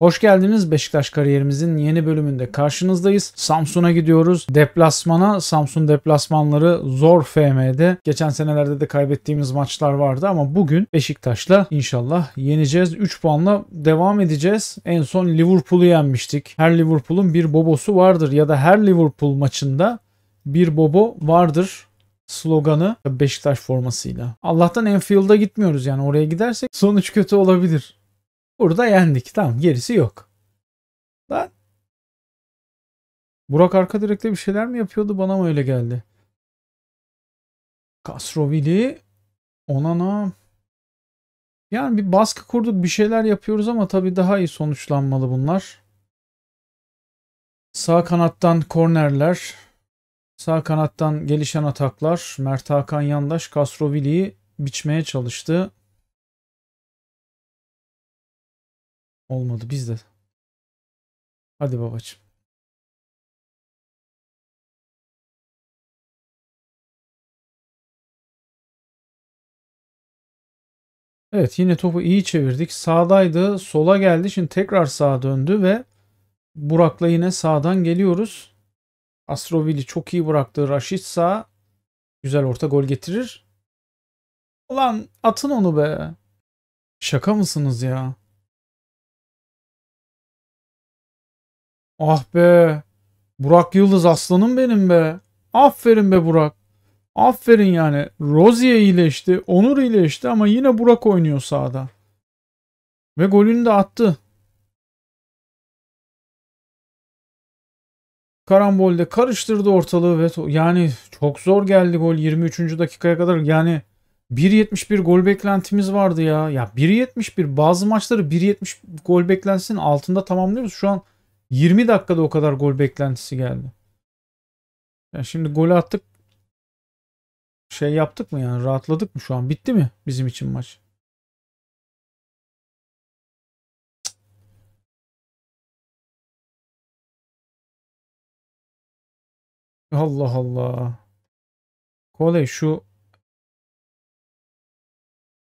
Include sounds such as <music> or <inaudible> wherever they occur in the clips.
Hoş geldiniz Beşiktaş kariyerimizin yeni bölümünde karşınızdayız. Samsun'a gidiyoruz. Deplasmana, Samsun deplasmanları zor FM'de. Geçen senelerde de kaybettiğimiz maçlar vardı ama bugün Beşiktaş'la inşallah yeneceğiz. 3 puanla devam edeceğiz. En son Liverpool'u yenmiştik. Her Liverpool'un bir bobosu vardır ya da her Liverpool maçında bir bobo vardır sloganı Beşiktaş formasıyla. Allah'tan Enfield'a gitmiyoruz yani oraya gidersek sonuç kötü olabilir. Burada yendik. Tamam gerisi yok. Lan. Burak arka direkte bir şeyler mi yapıyordu? Bana mı öyle geldi? Kasrovili. Onana. Yani bir baskı kurduk. Bir şeyler yapıyoruz ama tabii daha iyi sonuçlanmalı bunlar. Sağ kanattan kornerler. Sağ kanattan gelişen ataklar. Mert Hakan Yandaş Kasrovili'yi biçmeye çalıştı. Olmadı bizde. Hadi babacım. Evet yine topu iyi çevirdik. Sağdaydı. Sola geldi. Şimdi tekrar sağa döndü ve Burak'la yine sağdan geliyoruz. Astrovilli çok iyi bıraktı. Raşit sağ. Güzel orta gol getirir. Ulan atın onu be. Şaka mısınız ya? Ah be. Burak Yıldız aslanım benim be. Aferin be Burak. Aferin yani. Rozier iyileşti. Onur iyileşti ama yine Burak oynuyor sahada. Ve golünü de attı. Karambolde karıştırdı ortalığı ve yani çok zor geldi gol 23. dakikaya kadar. Yani 1.71 gol beklentimiz vardı ya. Ya 1.71 bazı maçları 1.70 gol beklentisinin altında tamamlıyoruz. Şu an 20 dakikada o kadar gol beklentisi geldi. Yani şimdi gol attık. Şey yaptık mı yani rahatladık mı şu an? Bitti mi bizim için maç? Allah Allah. Kolay şu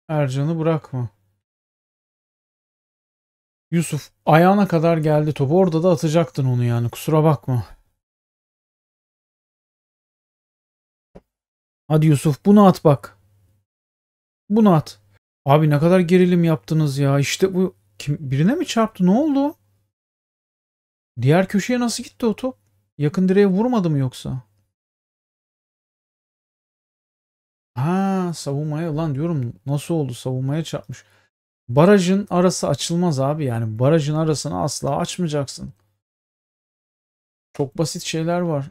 Ercan'ı bırakma. Yusuf ayağına kadar geldi topu Orada da atacaktın onu yani kusura bakma. Hadi Yusuf bunu at bak. Bunu at. Abi ne kadar gerilim yaptınız ya. işte bu kim birine mi çarptı? Ne oldu? Diğer köşeye nasıl gitti o top? Yakın direğe vurmadı mı yoksa? Ha savunmaya lan diyorum nasıl oldu savunmaya çarpmış. Barajın arası açılmaz abi yani barajın arasını asla açmayacaksın. Çok basit şeyler var.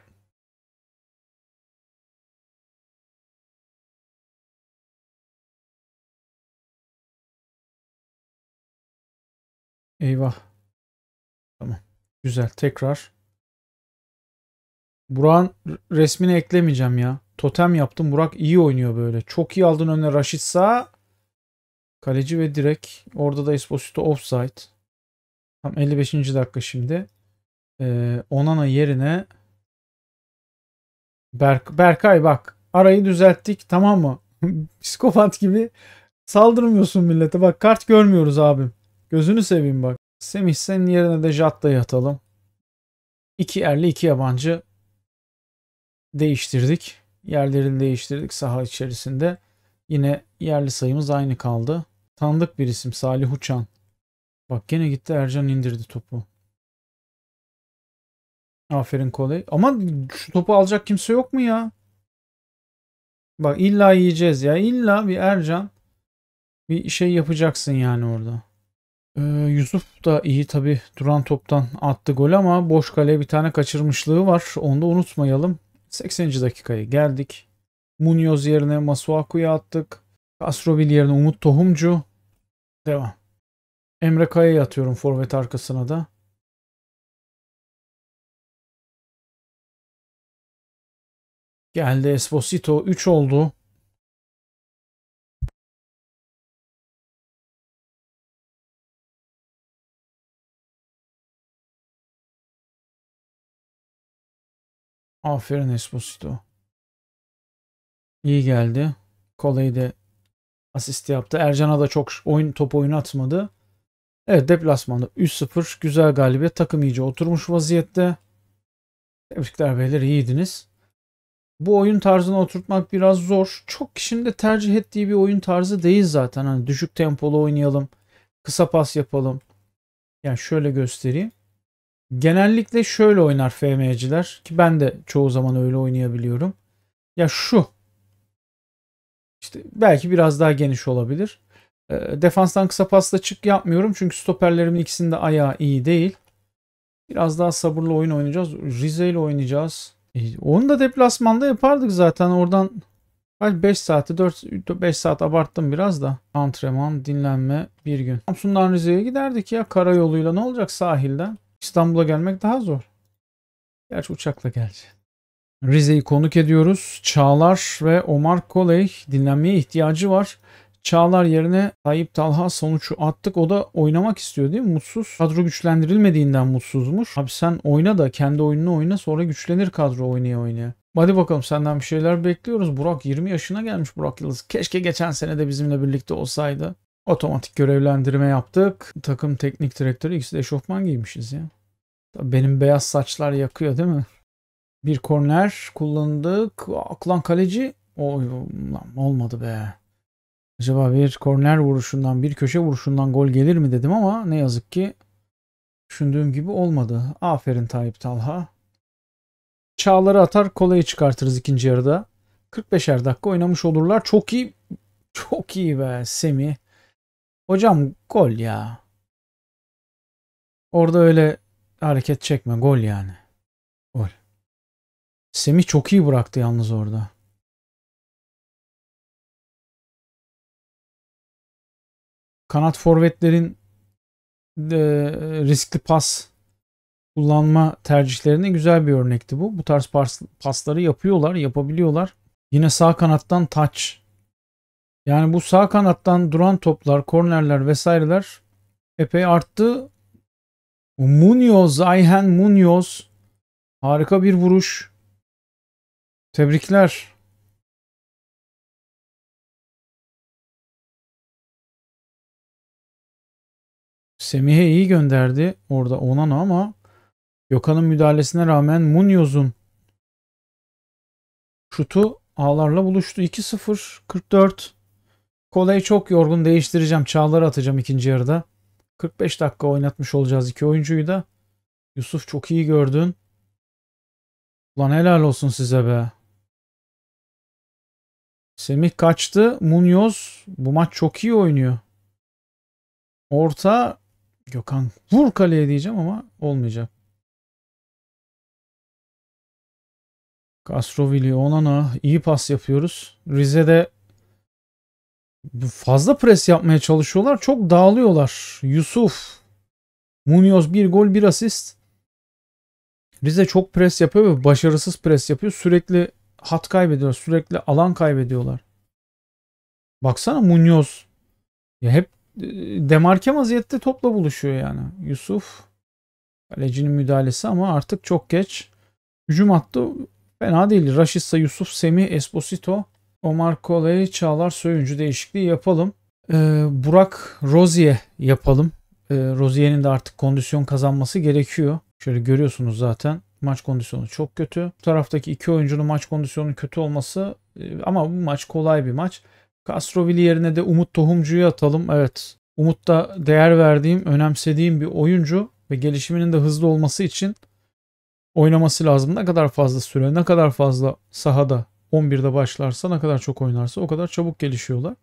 Eyvah. Tamam. Güzel. Tekrar. Buran resmini eklemeyeceğim ya. Totem yaptım. Burak iyi oynuyor böyle. Çok iyi aldın önüne Raşit sağ. Kaleci ve direk. Orada da Esposito offside. Tam 55. dakika şimdi. Ee, Onana yerine Berk Berkay bak arayı düzelttik tamam mı? <laughs> Psikopat gibi saldırmıyorsun millete. Bak kart görmüyoruz abim. Gözünü seveyim bak. Semih senin yerine de Jatta'yı atalım. İki yerli iki yabancı değiştirdik. Yerlerini değiştirdik saha içerisinde. Yine yerli sayımız aynı kaldı. Tanıdık bir isim Salih Uçan. Bak gene gitti Ercan indirdi topu. Aferin Koley. Ama şu topu alacak kimse yok mu ya? Bak illa yiyeceğiz ya. İlla bir Ercan bir şey yapacaksın yani orada. Ee, Yusuf da iyi tabi duran toptan attı gol ama boş kaleye bir tane kaçırmışlığı var. Onu da unutmayalım. 80. dakikaya geldik. Munoz yerine Masuaku'yu attık. Castroville yerine Umut Tohumcu. Devam. Emre Kaya'yı atıyorum forvet arkasına da. Geldi Esposito 3 oldu. Aferin Esposito. İyi geldi. Kolayı da asist yaptı. Ercan'a da çok oyun top oyunu atmadı. Evet deplasmanda 3-0 güzel galibiyet. Takım iyice oturmuş vaziyette. Tebrikler beyler iyiydiniz. Bu oyun tarzını oturtmak biraz zor. Çok kişinin de tercih ettiği bir oyun tarzı değil zaten. Hani düşük tempolu oynayalım. Kısa pas yapalım. Yani şöyle göstereyim. Genellikle şöyle oynar FM'ciler ki ben de çoğu zaman öyle oynayabiliyorum. Ya şu işte belki biraz daha geniş olabilir. Ee, defanstan kısa pasla çık yapmıyorum çünkü stoperlerimin ikisinde de ayağı iyi değil. Biraz daha sabırlı oyun oynayacağız. Rize ile oynayacağız. E, onu da deplasmanda yapardık zaten. Oradan 5 saati 4 5 saat abarttım biraz da. Antrenman, dinlenme, bir gün. Samsun'dan Rize'ye giderdik ya karayoluyla ne olacak sahilden? İstanbul'a gelmek daha zor. Gerçi uçakla geleceksin. Rize'yi konuk ediyoruz. Çağlar ve Omar Koley dinlenmeye ihtiyacı var. Çağlar yerine Tayyip Talha sonuçu attık. O da oynamak istiyor değil mi? Mutsuz. Kadro güçlendirilmediğinden mutsuzmuş. Abi sen oyna da kendi oyununu oyna sonra güçlenir kadro oynaya oynaya. Hadi bakalım senden bir şeyler bekliyoruz. Burak 20 yaşına gelmiş Burak Yıldız. Keşke geçen sene de bizimle birlikte olsaydı. Otomatik görevlendirme yaptık. Takım teknik direktörü ikisi de eşofman giymişiz ya. Benim beyaz saçlar yakıyor değil mi? Bir korner kullandık. Aklan kaleci. Oy, olmadı be. Acaba bir korner vuruşundan, bir köşe vuruşundan gol gelir mi dedim ama ne yazık ki düşündüğüm gibi olmadı. Aferin Tayyip Talha. Çağları atar kolayı çıkartırız ikinci yarıda. 45'er dakika oynamış olurlar. Çok iyi. Çok iyi be Semi. Hocam gol ya. Orada öyle hareket çekme gol yani. Semih çok iyi bıraktı yalnız orada. Kanat forvetlerin e, riskli pas kullanma tercihlerine güzel bir örnekti bu. Bu tarz pas, pasları yapıyorlar, yapabiliyorlar. Yine sağ kanattan taç. Yani bu sağ kanattan duran toplar, kornerler vesaireler epey arttı. Munoz, Ayhan Munoz harika bir vuruş. Tebrikler. Semih'e iyi gönderdi orada Onana ama Gökhan'ın müdahalesine rağmen Munyoz'un şutu ağlarla buluştu. 2-0 44. Kolay çok yorgun değiştireceğim. Çağlar'ı atacağım ikinci yarıda. 45 dakika oynatmış olacağız iki oyuncuyu da. Yusuf çok iyi gördün. Ulan helal olsun size be. Semih kaçtı. Munoz bu maç çok iyi oynuyor. Orta Gökhan vur kaleye diyeceğim ama olmayacak. Castrovilli, Onana iyi pas yapıyoruz. Rize'de fazla pres yapmaya çalışıyorlar. Çok dağılıyorlar. Yusuf, Munoz bir gol bir asist. Rize çok pres yapıyor ve başarısız pres yapıyor. Sürekli hat kaybediyorlar. Sürekli alan kaybediyorlar. Baksana Munoz. Ya hep e, demarke vaziyette topla buluşuyor yani. Yusuf kalecinin müdahalesi ama artık çok geç. Hücum hattı fena değil. Raşitsa, Yusuf, Semih, Esposito, Omar Kolay, Çağlar Söyüncü değişikliği yapalım. Ee, Burak Rozier yapalım. Ee, Rozier'in de artık kondisyon kazanması gerekiyor. Şöyle görüyorsunuz zaten. Maç kondisyonu çok kötü. Bu taraftaki iki oyuncunun maç kondisyonu kötü olması e, ama bu maç kolay bir maç. Castrovilli yerine de Umut Tohumcu'yu atalım. Evet. Umut da değer verdiğim, önemsediğim bir oyuncu ve gelişiminin de hızlı olması için oynaması lazım. Ne kadar fazla süre, ne kadar fazla sahada 11'de başlarsa, ne kadar çok oynarsa o kadar çabuk gelişiyorlar.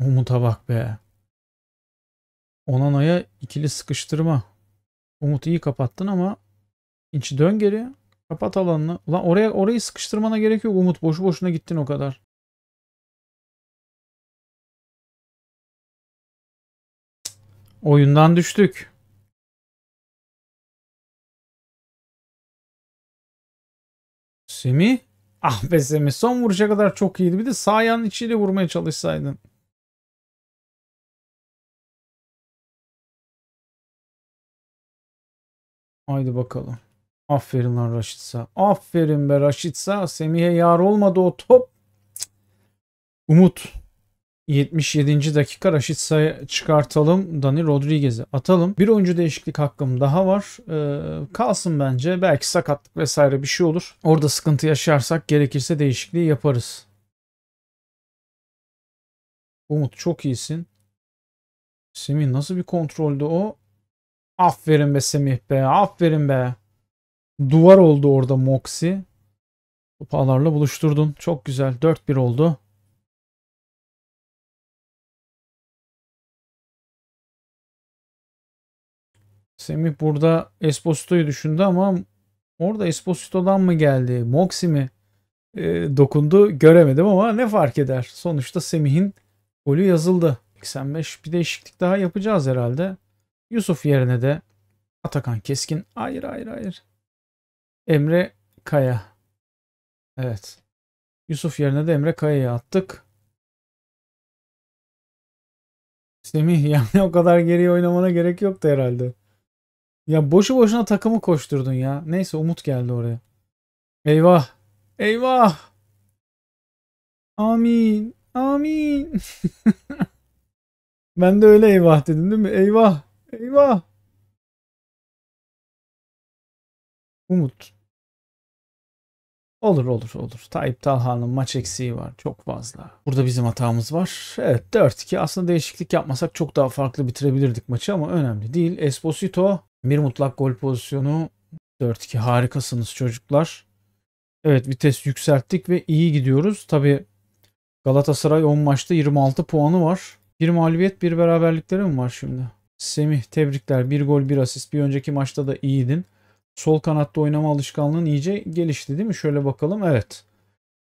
Umut'a bak be. Onana'ya ikili sıkıştırma. Umut iyi kapattın ama inç dön geri. Kapat alanını. Ulan oraya orayı sıkıştırmana gerek yok Umut. Boşu boşuna gittin o kadar. Oyundan düştük. Semih. Ah be Semih son vuruşa kadar çok iyiydi. Bir de sağ yanın içiyle vurmaya çalışsaydın. Haydi bakalım. Aferin lan Raşitsa. Aferin be Raşitsa. Semih'e yar olmadı o top. Umut 77. dakika Raşitsa'ya çıkartalım. Dani Rodriguez'i atalım. Bir oyuncu değişiklik hakkım daha var. Ee, kalsın bence. Belki sakatlık vesaire bir şey olur. Orada sıkıntı yaşarsak gerekirse değişikliği yaparız. Umut çok iyisin. Semih nasıl bir kontroldü o? Aferin be Semih be. Aferin be. Duvar oldu orada Moxie. Topalarla buluşturdun. Çok güzel. 4-1 oldu. Semih burada Esposito'yu düşündü ama orada Esposito'dan mı geldi? Moxi mi e, dokundu? Göremedim ama ne fark eder? Sonuçta Semih'in golü yazıldı. 85 bir değişiklik daha yapacağız herhalde. Yusuf yerine de Atakan Keskin. Hayır hayır hayır. Emre Kaya. Evet. Yusuf yerine de Emre Kaya'yı attık. Semih <laughs> yani o kadar geriye oynamana gerek yoktu herhalde. Ya boşu boşuna takımı koşturdun ya. Neyse Umut geldi oraya. Eyvah. Eyvah. Amin. Amin. <laughs> ben de öyle eyvah dedim değil mi? Eyvah. Eyvah. Umut. Olur olur olur. Tayyip Talha'nın maç eksiği var. Çok fazla. Burada bizim hatamız var. Evet 4-2. Aslında değişiklik yapmasak çok daha farklı bitirebilirdik maçı ama önemli değil. Esposito bir mutlak gol pozisyonu. 4-2 harikasınız çocuklar. Evet vites yükselttik ve iyi gidiyoruz. Tabi Galatasaray 10 maçta 26 puanı var. Bir mağlubiyet bir beraberlikleri mi var şimdi? Semih tebrikler. Bir gol bir asist. Bir önceki maçta da iyiydin. Sol kanatta oynama alışkanlığın iyice gelişti değil mi? Şöyle bakalım. Evet.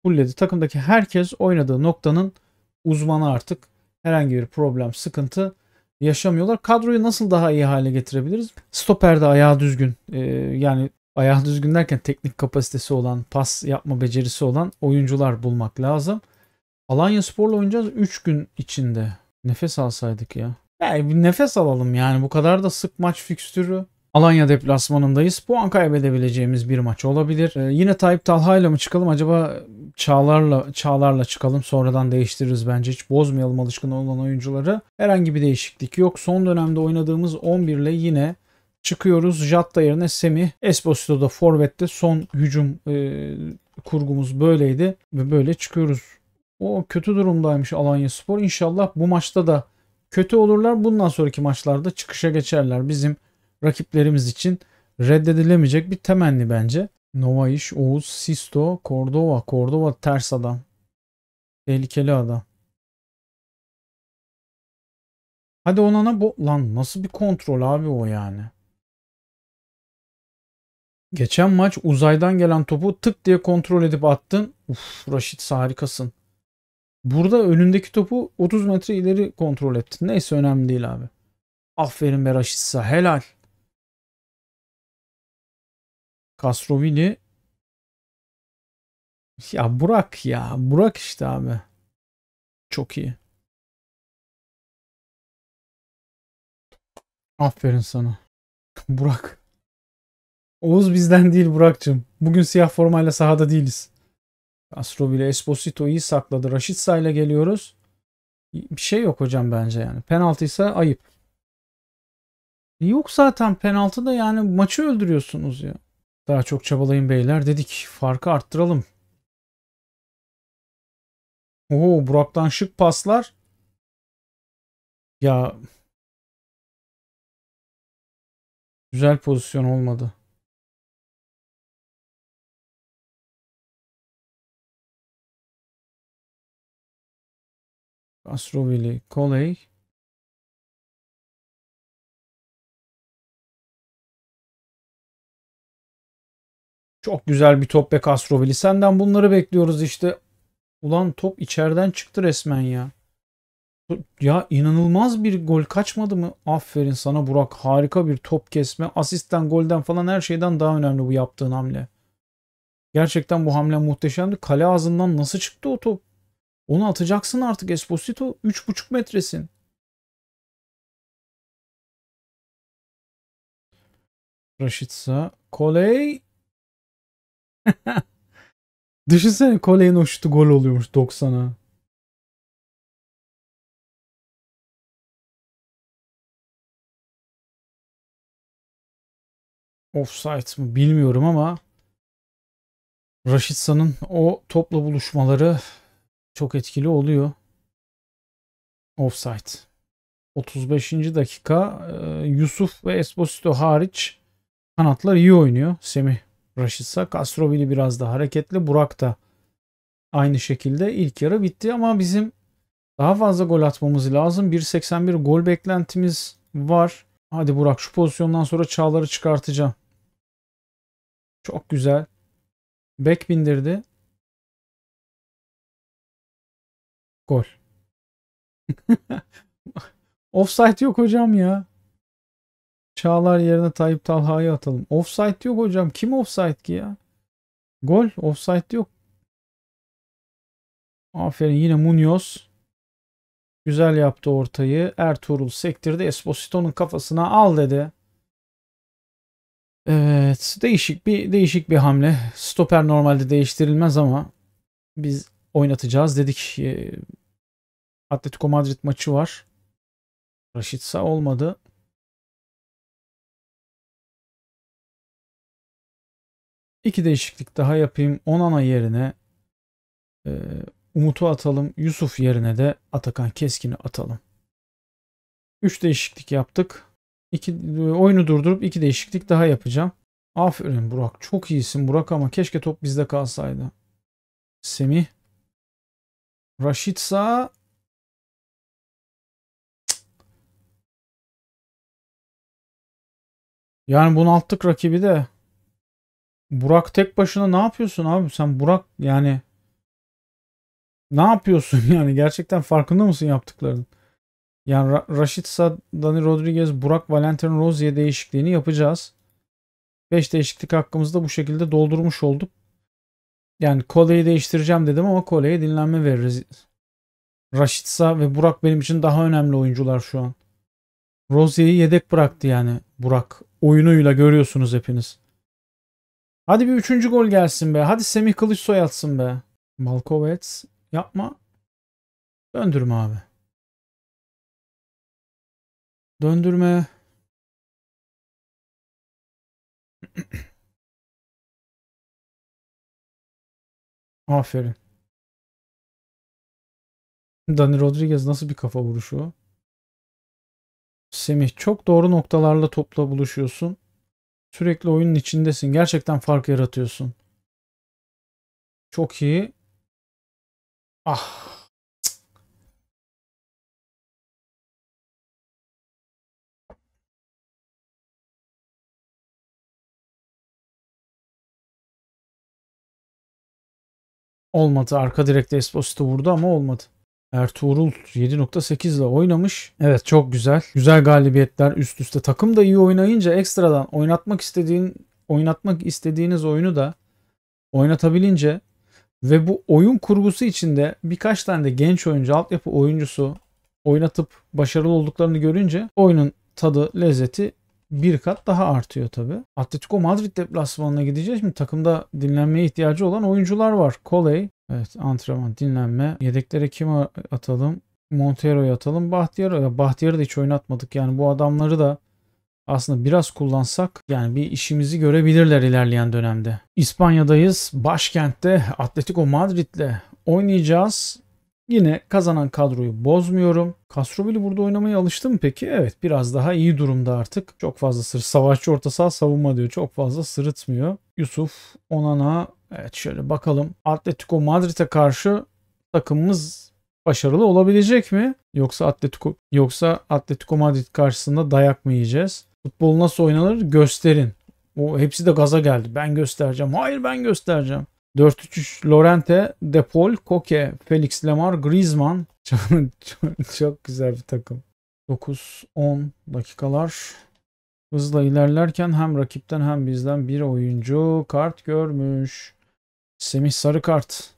Fulledi. Takımdaki herkes oynadığı noktanın uzmanı artık. Herhangi bir problem, sıkıntı yaşamıyorlar. Kadroyu nasıl daha iyi hale getirebiliriz? Stoperde ayağı düzgün. Ee, yani ayağı düzgün derken teknik kapasitesi olan, pas yapma becerisi olan oyuncular bulmak lazım. Alanya Spor'la oynayacağız 3 gün içinde. Nefes alsaydık ya. Yani bir nefes alalım yani bu kadar da sık maç fikstürü. Alanya deplasmanındayız. Puan kaybedebileceğimiz bir maç olabilir. Ee, yine Tayyip ile mi çıkalım acaba Çağlar'la Çağlar'la çıkalım. Sonradan değiştiririz bence. Hiç bozmayalım alışkın olan oyuncuları. Herhangi bir değişiklik yok. Son dönemde oynadığımız 11 ile yine çıkıyoruz. Jatta yerine Semi. Esposito'da forvette son hücum e, kurgumuz böyleydi ve böyle çıkıyoruz. O kötü durumdaymış Alanya Spor. İnşallah bu maçta da kötü olurlar. Bundan sonraki maçlarda çıkışa geçerler. Bizim rakiplerimiz için reddedilemeyecek bir temenni bence. Novaiş, Oğuz, Sisto, Kordova, Kordova ters adam. Tehlikeli adam. Hadi ona ne bu... Lan nasıl bir kontrol abi o yani. Geçen maç uzaydan gelen topu tık diye kontrol edip attın. Uf Raşit harikasın. Burada önündeki topu 30 metre ileri kontrol etti. Neyse önemli değil abi. Aferin be Raşitsa. Helal. Kasrovili. Ya Burak ya. Burak işte abi. Çok iyi. Aferin sana. <laughs> Burak. Oğuz bizden değil Burak'cığım. Bugün siyah formayla sahada değiliz. Castro bile iyi sakladı. Raşit ile geliyoruz. Bir şey yok hocam bence yani. Penaltıysa ayıp. Yok zaten penaltı da yani maçı öldürüyorsunuz ya. Daha çok çabalayın beyler dedik. Farkı arttıralım. Oo Burak'tan şık paslar. Ya güzel pozisyon olmadı. Kastrovili Kolej. Çok güzel bir top be Kastrovili. Senden bunları bekliyoruz işte. Ulan top içeriden çıktı resmen ya. Ya inanılmaz bir gol kaçmadı mı? Aferin sana Burak. Harika bir top kesme. Asisten, golden falan her şeyden daha önemli bu yaptığın hamle. Gerçekten bu hamle muhteşemdi. Kale ağzından nasıl çıktı o top? Onu atacaksın artık Esposito. 3,5 metresin. Raşitsa. Koley. <laughs> Düşünsene Koley'in o şutu gol oluyormuş 90'a. Offside mı bilmiyorum ama Raşitsa'nın o topla buluşmaları çok etkili oluyor. Offside. 35. dakika Yusuf ve Esposito hariç kanatlar iyi oynuyor. Semih Raşitsa. Kastrovili biraz da hareketli. Burak da aynı şekilde ilk yarı bitti ama bizim daha fazla gol atmamız lazım. 1.81 gol beklentimiz var. Hadi Burak şu pozisyondan sonra Çağlar'ı çıkartacağım. Çok güzel. Bek bindirdi. Gol. <laughs> Offside yok hocam ya. Çağlar yerine Tayyip Talha'yı atalım. Offside yok hocam. Kim offside ki ya? Gol. Offside yok. Aferin yine Munoz. Güzel yaptı ortayı. Ertuğrul sektirdi. Esposito'nun kafasına al dedi. Evet, değişik bir değişik bir hamle. Stoper normalde değiştirilmez ama biz oynatacağız dedik. E, Atletico Madrid maçı var. Raşitsa olmadı. İki değişiklik daha yapayım. Onana yerine e, Umut'u atalım. Yusuf yerine de Atakan Keskin'i atalım. Üç değişiklik yaptık. İki, e, oyunu durdurup iki değişiklik daha yapacağım. Aferin Burak. Çok iyisin Burak ama keşke top bizde kalsaydı. Semih Rashica Yani bunalttık rakibi de. Burak tek başına ne yapıyorsun abi? Sen Burak yani ne yapıyorsun <laughs> yani? Gerçekten farkında mısın yaptıklarının? Yani Ra Raşitsa, Dani Rodriguez, Burak, Valentin Rozier değişikliğini yapacağız. 5 değişiklik hakkımızda bu şekilde doldurmuş olduk. Yani kolyeyi değiştireceğim dedim ama Kole'ye dinlenme veririz. Raşitsa ve Burak benim için daha önemli oyuncular şu an. Rozier'i yedek bıraktı yani Burak. Oyunuyla görüyorsunuz hepiniz. Hadi bir üçüncü gol gelsin be. Hadi Semih Kılıçsoy atsın be. Malkovets yapma. Döndürme abi. Döndürme. <clears throat> Aferin. Dani Rodriguez nasıl bir kafa vuruşu? Semih çok doğru noktalarla topla buluşuyorsun. Sürekli oyunun içindesin. Gerçekten fark yaratıyorsun. Çok iyi. Ah. Olmadı. Arka direkte Esposito vurdu ama olmadı. Ertuğrul 7.8 ile oynamış. Evet çok güzel. Güzel galibiyetler üst üste. Takım da iyi oynayınca ekstradan oynatmak istediğin oynatmak istediğiniz oyunu da oynatabilince ve bu oyun kurgusu içinde birkaç tane de genç oyuncu, altyapı oyuncusu oynatıp başarılı olduklarını görünce oyunun tadı, lezzeti bir kat daha artıyor tabi. Atletico Madrid deplasmanına gideceğiz. Şimdi takımda dinlenmeye ihtiyacı olan oyuncular var. Koley, evet antrenman, dinlenme. Yedeklere kim atalım? Montero'yu atalım. Bahtiyar'ı Bahtiyar'ı da hiç oynatmadık. Yani bu adamları da aslında biraz kullansak yani bir işimizi görebilirler ilerleyen dönemde. İspanya'dayız. Başkentte Atletico Madrid'le oynayacağız. Yine kazanan kadroyu bozmuyorum. Kastrobili burada oynamaya alıştı mı peki? Evet biraz daha iyi durumda artık. Çok fazla sır savaşçı orta saha savunma diyor. Çok fazla sırıtmıyor. Yusuf Onana evet şöyle bakalım. Atletico Madrid'e karşı takımımız başarılı olabilecek mi? Yoksa Atletico yoksa Atletico Madrid karşısında dayak mı yiyeceğiz? Futbol nasıl oynanır gösterin. O hepsi de gaza geldi. Ben göstereceğim. Hayır ben göstereceğim. 4-3-3 Lorente, Depol, Koke, Felix Lemar, Griezmann. <laughs> Çok güzel bir takım. 9-10 dakikalar. Hızla ilerlerken hem rakipten hem bizden bir oyuncu kart görmüş. Semih sarı kart.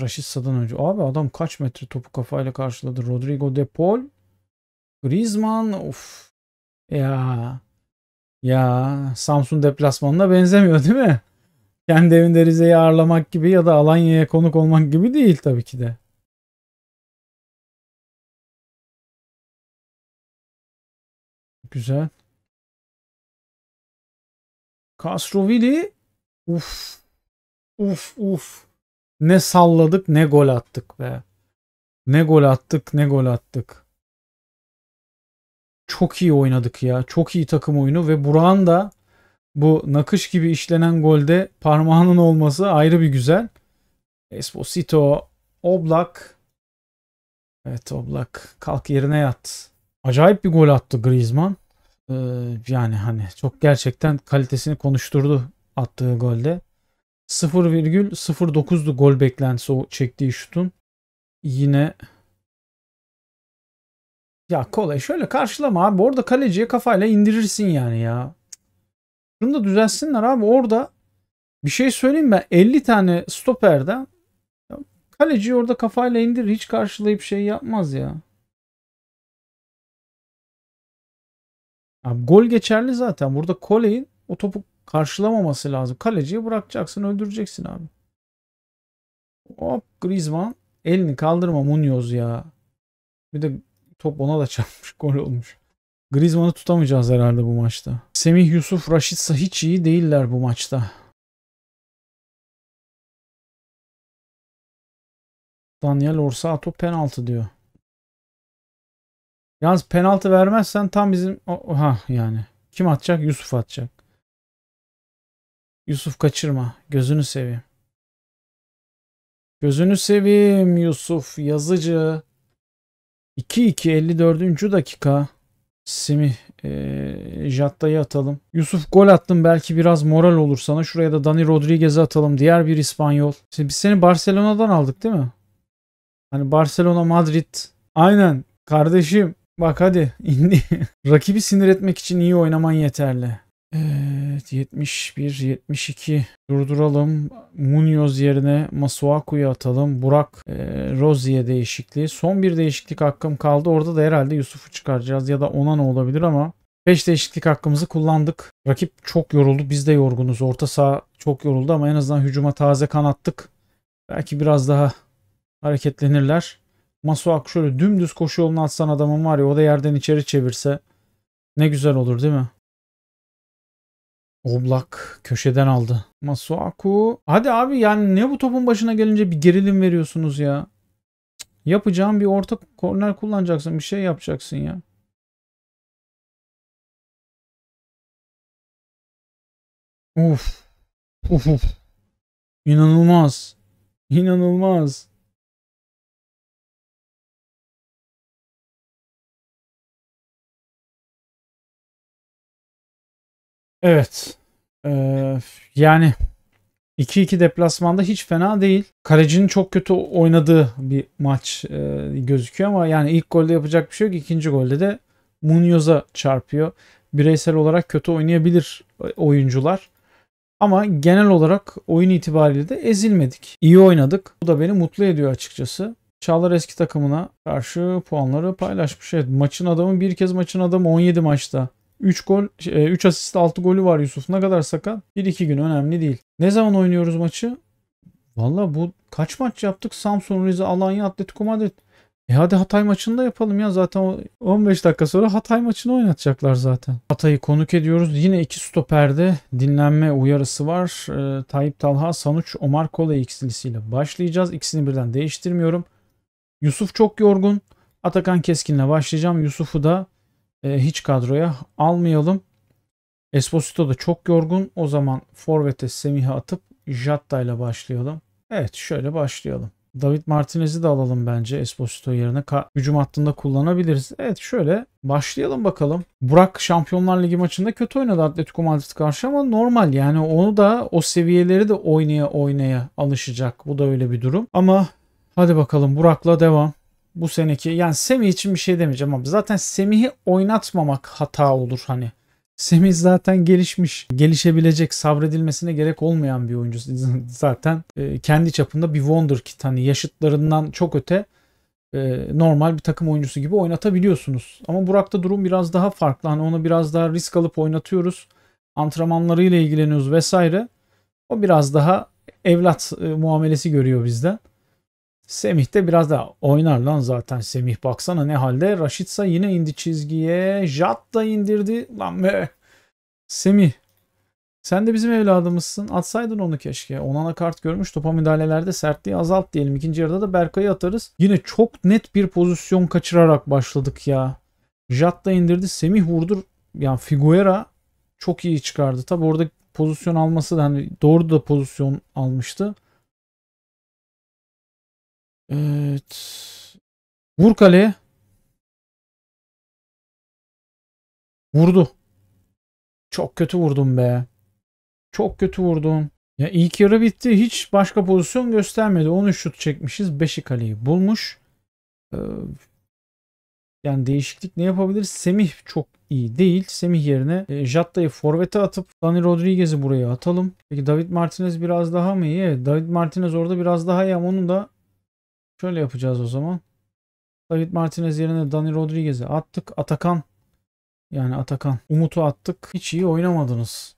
Raşit Sadan önce. Abi adam kaç metre topu kafayla karşıladı. Rodrigo De Paul. Griezmann. Of. Ya. Ya Samsun deplasmanına benzemiyor değil mi? Kendi evinde Rize'yi ağırlamak gibi ya da Alanya'ya konuk olmak gibi değil tabii ki de. Güzel. Kastrovilli uf uf uf ne salladık ne gol attık be. Ne gol attık ne gol attık çok iyi oynadık ya. Çok iyi takım oyunu ve Burak'ın da bu nakış gibi işlenen golde parmağının olması ayrı bir güzel. Esposito, Oblak. Evet Oblak kalk yerine yat. Acayip bir gol attı Griezmann. Ee, yani hani çok gerçekten kalitesini konuşturdu attığı golde. 0,09'du gol beklentisi o çektiği şutun. Yine ya kolay. Şöyle karşılama abi. Orada kaleciye kafayla indirirsin yani ya. Şunu da düzelsinler abi. Orada bir şey söyleyeyim ben. 50 tane stoperde kaleciyi orada kafayla indir. Hiç karşılayıp şey yapmaz ya. Abi gol geçerli zaten. Burada Koley'in o topu karşılamaması lazım. Kaleciyi bırakacaksın, öldüreceksin abi. Hop Griezmann elini kaldırma Munoz ya. Bir de Top ona da çarpmış. <laughs> Gol olmuş. Griezmann'ı tutamayacağız herhalde bu maçta. Semih Yusuf, Raşit hiç iyi değiller bu maçta. Daniel Orsato penaltı diyor. Yalnız penaltı vermezsen tam bizim ha yani. Kim atacak? Yusuf atacak. Yusuf kaçırma. Gözünü seveyim. Gözünü seveyim Yusuf yazıcı. 2-2 54. dakika Semih e, Jatta'yı atalım. Yusuf gol attım belki biraz moral olur sana. Şuraya da Dani Rodriguez'i atalım. Diğer bir İspanyol. Şimdi biz seni Barcelona'dan aldık değil mi? Hani Barcelona Madrid. Aynen kardeşim bak hadi <laughs> indi. Rakibi sinir etmek için iyi oynaman yeterli. Evet 71 72 durduralım. Munoz yerine Masuaku'yu atalım. Burak e, Rozi'ye değişikliği. Son bir değişiklik hakkım kaldı. Orada da herhalde Yusuf'u çıkaracağız ya da ona ne olabilir ama 5 değişiklik hakkımızı kullandık. Rakip çok yoruldu. Biz de yorgunuz. Orta saha çok yoruldu ama en azından hücuma taze kan attık. Belki biraz daha hareketlenirler. Masuaku şöyle dümdüz koşu yoluna atsan adamın var ya o da yerden içeri çevirse ne güzel olur değil mi? Oblak köşeden aldı. Masuaku. Hadi abi yani ne bu topun başına gelince bir gerilim veriyorsunuz ya. Yapacağım bir orta korner kullanacaksın. Bir şey yapacaksın ya. Uf. Uf İnanılmaz. İnanılmaz. Evet. Ee, yani 2-2 deplasmanda hiç fena değil. Kalecinin çok kötü oynadığı bir maç e, gözüküyor ama yani ilk golde yapacak bir şey yok. İkinci golde de Munoz'a çarpıyor. Bireysel olarak kötü oynayabilir e, oyuncular. Ama genel olarak oyun itibariyle de ezilmedik. İyi oynadık. Bu da beni mutlu ediyor açıkçası. Çağlar eski takımına karşı puanları paylaşmış. Evet, maçın adamı bir kez maçın adamı 17 maçta. 3 gol, 3 şey, e, asist 6 golü var Yusuf. Ne kadar sakat? 1-2 gün önemli değil. Ne zaman oynuyoruz maçı? Valla bu kaç maç yaptık? Samsun, Rize, Alanya, Atletico Madrid. E hadi Hatay maçını da yapalım ya. Zaten 15 dakika sonra Hatay maçını oynatacaklar zaten. Hatay'ı konuk ediyoruz. Yine iki stoperde dinlenme uyarısı var. E, Tayyip Talha, Sanuç, Omar kola ikilisiyle başlayacağız. İkisini birden değiştirmiyorum. Yusuf çok yorgun. Atakan Keskin'le başlayacağım. Yusuf'u da e, hiç kadroya almayalım. Esposito da çok yorgun. O zaman Forvet'e Semih'e atıp Jatta ile başlayalım. Evet şöyle başlayalım. David Martinez'i de alalım bence Esposito yerine. Ka- hücum hattında kullanabiliriz. Evet şöyle başlayalım bakalım. Burak Şampiyonlar Ligi maçında kötü oynadı Atletico Madrid karşı ama normal yani onu da o seviyeleri de oynaya oynaya alışacak. Bu da öyle bir durum. Ama hadi bakalım Burak'la devam bu seneki yani Semih için bir şey demeyeceğim ama zaten Semih'i oynatmamak hata olur hani. Semih zaten gelişmiş, gelişebilecek, sabredilmesine gerek olmayan bir oyuncu. <laughs> zaten e, kendi çapında bir wonderkid hani yaşıtlarından çok öte e, normal bir takım oyuncusu gibi oynatabiliyorsunuz. Ama Burak'ta durum biraz daha farklı. Hani onu biraz daha risk alıp oynatıyoruz. Antrenmanlarıyla ilgileniyoruz vesaire. O biraz daha evlat e, muamelesi görüyor bizden. Semih de biraz daha oynar lan zaten Semih baksana ne halde. Raşitsa yine indi çizgiye. Jat da indirdi. Lan be. Semih. Sen de bizim evladımızsın. Atsaydın onu keşke. Onana kart görmüş. Topa müdahalelerde sertliği azalt diyelim. İkinci yarıda da Berkay'ı atarız. Yine çok net bir pozisyon kaçırarak başladık ya. Jat da indirdi. Semih vurdu. Yani Figuera çok iyi çıkardı. Tabi orada pozisyon alması da hani doğru da pozisyon almıştı. Evet. Vur kaleye. Vurdu. Çok kötü vurdum be. Çok kötü vurdum. Ya ilk yarı bitti. Hiç başka pozisyon göstermedi. 13 şut çekmişiz. 5'i kaleyi bulmuş. Ee, yani değişiklik ne yapabiliriz? Semih çok iyi değil. Semih yerine e, Jatta'yı forvete atıp Dani Rodriguez'i buraya atalım. Peki David Martinez biraz daha mı iyi? Evet David Martinez orada biraz daha iyi ama onun da Şöyle yapacağız o zaman. David Martinez yerine Dani Rodriguez'i attık. Atakan yani Atakan. Umut'u attık. Hiç iyi oynamadınız.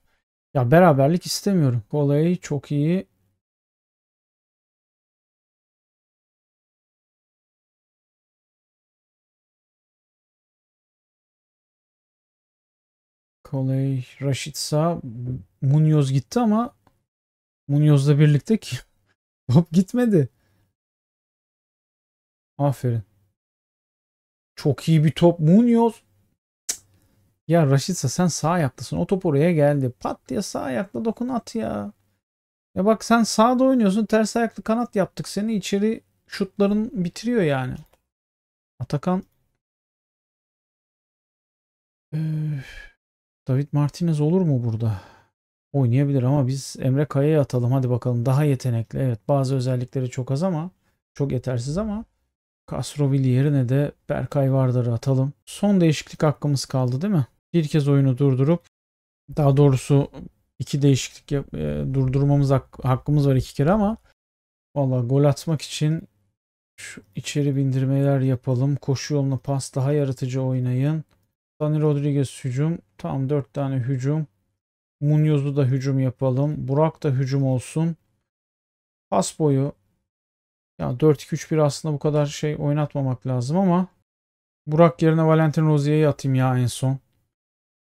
Ya beraberlik istemiyorum. Kolayı çok iyi. Kolay Raşitsa Munoz gitti ama Munyoz'la birlikte ki top <laughs> gitmedi. Aferin. Çok iyi bir top. Munoz. Ya Raşitsa sen sağ ayaktasın. O top oraya geldi. Pat diye sağ ayakla dokun at ya. Ya bak sen sağda oynuyorsun. Ters ayaklı kanat yaptık. Seni içeri şutların bitiriyor yani. Atakan Öf. David Martinez olur mu burada? Oynayabilir ama biz Emre Kaya'ya atalım. Hadi bakalım daha yetenekli. Evet bazı özellikleri çok az ama çok yetersiz ama Kasrovil yerine de Berkay Vardar'ı atalım. Son değişiklik hakkımız kaldı değil mi? Bir kez oyunu durdurup daha doğrusu iki değişiklik yap, e, durdurmamız hak, hakkımız var iki kere ama valla gol atmak için şu içeri bindirmeler yapalım. Koşu yoluna pas daha yaratıcı oynayın. Dani Rodriguez hücum. Tam dört tane hücum. Munoz'u da hücum yapalım. Burak da hücum olsun. Pas boyu ya 4-2-3-1 aslında bu kadar şey oynatmamak lazım ama Burak yerine Valentin Rozier'i atayım ya en son.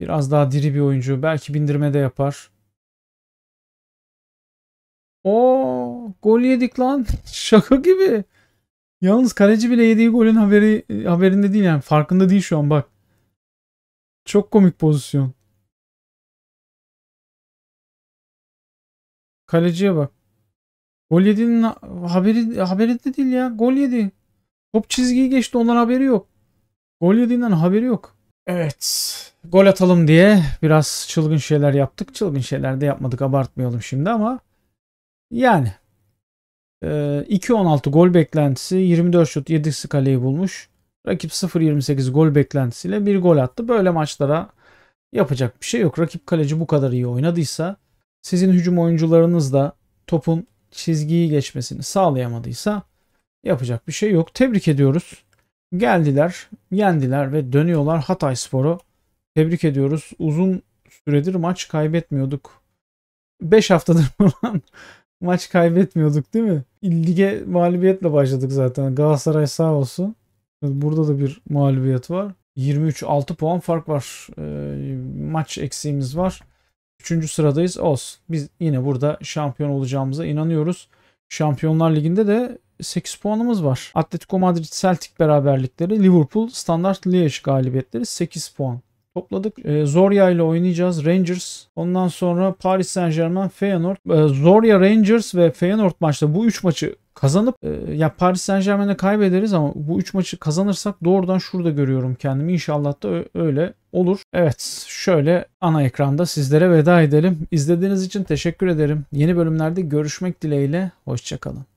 Biraz daha diri bir oyuncu. Belki bindirme de yapar. O gol yedik lan. <laughs> Şaka gibi. Yalnız kaleci bile yediği golün haberi haberinde değil yani. Farkında değil şu an bak. Çok komik pozisyon. Kaleciye bak. Gol yediğinin haberi, haberi de değil ya. Gol yedi. Top çizgiyi geçti. Ondan haberi yok. Gol yediğinden haberi yok. Evet. Gol atalım diye biraz çılgın şeyler yaptık. Çılgın şeyler de yapmadık. Abartmayalım şimdi ama yani 2-16 e, gol beklentisi 24 şut 7'si kaleyi bulmuş. Rakip 0-28 gol beklentisiyle bir gol attı. Böyle maçlara yapacak bir şey yok. Rakip kaleci bu kadar iyi oynadıysa sizin hücum oyuncularınız da topun çizgiyi geçmesini sağlayamadıysa yapacak bir şey yok. Tebrik ediyoruz. Geldiler, yendiler ve dönüyorlar Hatay Spor'u. Tebrik ediyoruz. Uzun süredir maç kaybetmiyorduk. 5 haftadır <laughs> falan maç kaybetmiyorduk değil mi? Lige mağlubiyetle başladık zaten. Galatasaray sağ olsun. Burada da bir mağlubiyet var. 23 6 puan fark var. E, maç eksiğimiz var. Üçüncü sıradayız. Olsun. Biz yine burada şampiyon olacağımıza inanıyoruz. Şampiyonlar Ligi'nde de 8 puanımız var. Atletico Madrid Celtic beraberlikleri, Liverpool Standard Liège galibiyetleri 8 puan topladık. E, Zorya ile oynayacağız. Rangers. Ondan sonra Paris Saint Germain, Feyenoord. E, Zorya, Rangers ve Feyenoord maçta bu 3 maçı kazanıp e, ya Paris Saint Germain'e kaybederiz ama bu 3 maçı kazanırsak doğrudan şurada görüyorum kendimi. İnşallah da öyle olur. Evet şöyle ana ekranda sizlere veda edelim. İzlediğiniz için teşekkür ederim. Yeni bölümlerde görüşmek dileğiyle. Hoşçakalın.